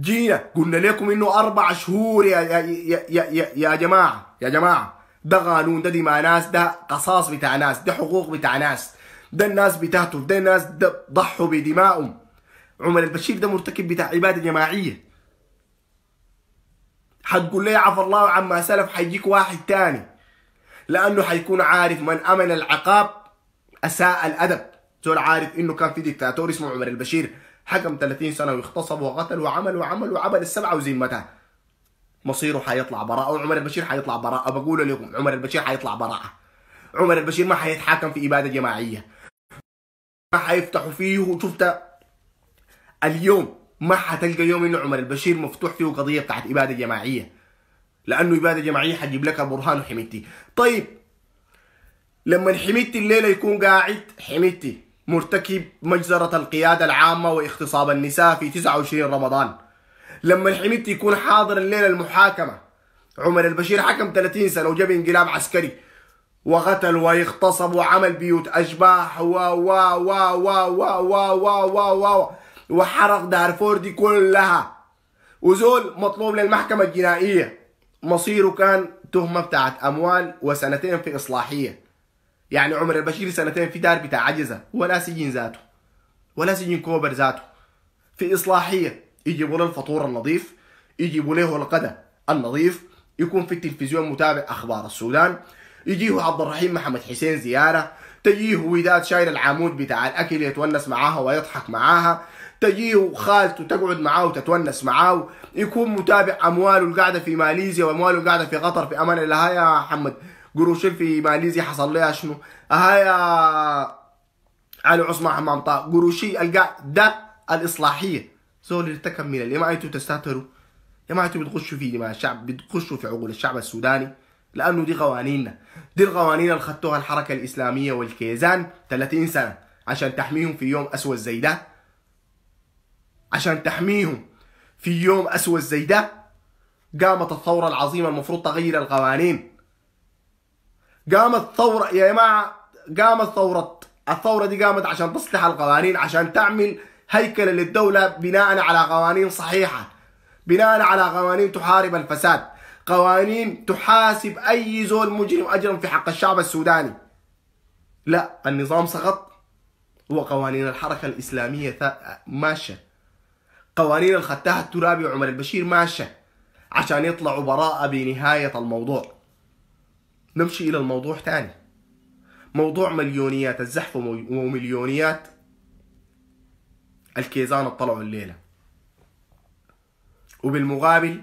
جينا قلنا لكم انه اربع شهور يا يا يا يا, يا جماعه يا جماعه ده قانون ده دماء ناس ده قصاص بتاع ناس ده حقوق بتاع ناس ده الناس بتاعته ده الناس ده ضحوا بدمائهم عمر البشير ده مرتكب بتاع عباده جماعيه حتقول لي عفى الله عما سلف حيجيك واحد تاني لانه حيكون عارف من امن العقاب اساء الادب زول عارف انه كان في دكتاتور اسمه عمر البشير حكم 30 سنه واغتصب وقتل وعمل وعمل وعمل السبعه وزمتها مصيره حيطلع براءه وعمر البشير حيطلع براءه بقول لكم عمر البشير حيطلع براءه عمر البشير ما حيتحاكم في اباده جماعيه ما حيفتحوا فيه شفت اليوم ما حتلقى يوم انه عمر البشير مفتوح فيه قضيه بتاعت اباده جماعيه لانه اباده جماعيه حتجيب لك برهان وحميتي طيب لما حميتي الليله يكون قاعد حميتي مرتكب مجزرة القيادة العامة واغتصاب النساء في 29 رمضان لما الحميد يكون حاضر الليلة المحاكمة عمر البشير حكم 30 سنة وجاب انقلاب عسكري وقتل واغتصب وعمل بيوت أشباح و و و و و و و و و وحرق دارفور دي كلها وزول مطلوب للمحكمة الجنائية مصيره كان تهمة بتاعت أموال وسنتين في إصلاحية يعني عمر البشير سنتين في دار بتاع عجزة ولا سجن ذاته ولا سجن كوبر ذاته في إصلاحية يجيبوا له الفطور النظيف يجيبوا له الغداء النظيف يكون في التلفزيون متابع أخبار السودان يجيه عبد الرحيم محمد حسين زيارة تجيه وداد شايل العمود بتاع الأكل يتونس معاها ويضحك معاها تجيه خالته تقعد معاه وتتونس معاه يكون متابع أمواله القاعدة في ماليزيا وأمواله القاعدة في قطر في أمان الله يا محمد قروشين في ماليزيا حصل لها شنو هاي علي عثمان حمام طه قروشي القاع ده الاصلاحيه زول ارتكب من يا ما انتوا تستهتروا يا ما انتوا بتخشوا في دماء الشعب بتخشوا في عقول الشعب السوداني لانه دي قوانيننا دي القوانين اللي خدتوها الحركه الاسلاميه والكيزان 30 سنه عشان تحميهم في يوم اسود زي ده عشان تحميهم في يوم اسود زي ده قامت الثوره العظيمه المفروض تغير القوانين قامت ثورة يا جماعة قامت ثورة الثورة دي قامت عشان تصلح القوانين عشان تعمل هيكلة للدولة بناء على قوانين صحيحة بناء على قوانين تحارب الفساد قوانين تحاسب أي زول مجرم أجرم في حق الشعب السوداني لا النظام سقط وقوانين الحركة الإسلامية ماشية قوانين الختاه الترابي وعمر البشير ماشية عشان يطلعوا براءة بنهاية الموضوع نمشي إلى الموضوع ثاني موضوع مليونيات الزحف ومليونيات الكيزان طلعوا الليلة وبالمقابل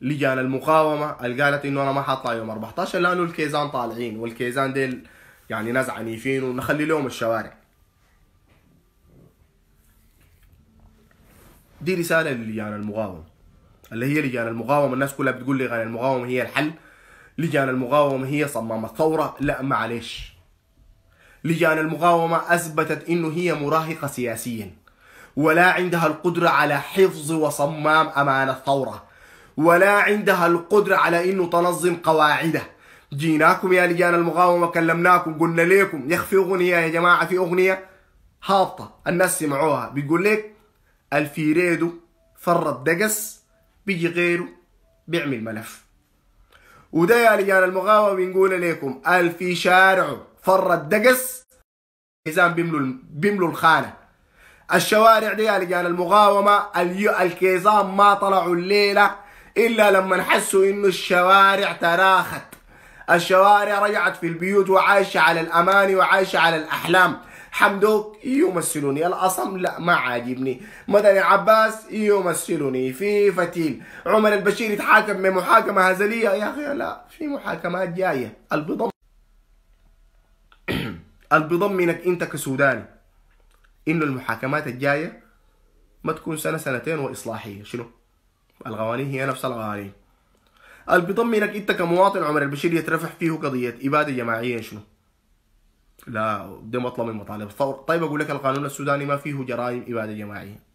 لجان المقاومة اللي قالت انه انا ما حطلع يوم 14 لانه الكيزان طالعين والكيزان ديل يعني ناس عنيفين ونخلي لهم الشوارع دي رسالة للجان المقاومة اللي هي لجان المقاومة الناس كلها بتقول لجان المقاومة هي الحل لجان المقاومة هي صمامة ثورة لا معلش لجان المقاومة أثبتت أنه هي مراهقة سياسيا ولا عندها القدرة على حفظ وصمام أمان الثورة ولا عندها القدرة على أنه تنظم قواعده جيناكم يا لجان المقاومة كلمناكم قلنا لكم يا في أغنية يا جماعة في أغنية هابطة الناس سمعوها بيقول لك الفيريدو فرد دقس بيجي غيره بيعمل ملف وده يا يعني رجال المقاومه بنقول لكم في شارعه فر الدقس حزام بيملوا بيملوا الخانه الشوارع دي يا يعني رجال المقاومه الكيزان ما طلعوا الليله الا لما حسوا انه الشوارع تراخت الشوارع رجعت في البيوت وعايشه على الاماني وعايشه على الاحلام حمدوك يمثلوني الأصم لا ما عاجبني مدني عباس يمثلوني في فتيل عمر البشير يتحاكم بمحاكمة هزلية يا أخي لا في محاكمات جاية البضم البضم منك أنت كسوداني إنه المحاكمات الجاية ما تكون سنة سنتين وإصلاحية شنو القوانين هي نفس القوانين البضم منك أنت كمواطن عمر البشير يترفح فيه قضية إبادة جماعية شنو لا ما مطلب من مطالب الثوره طيب اقول لك القانون السوداني ما فيه جرائم اباده جماعيه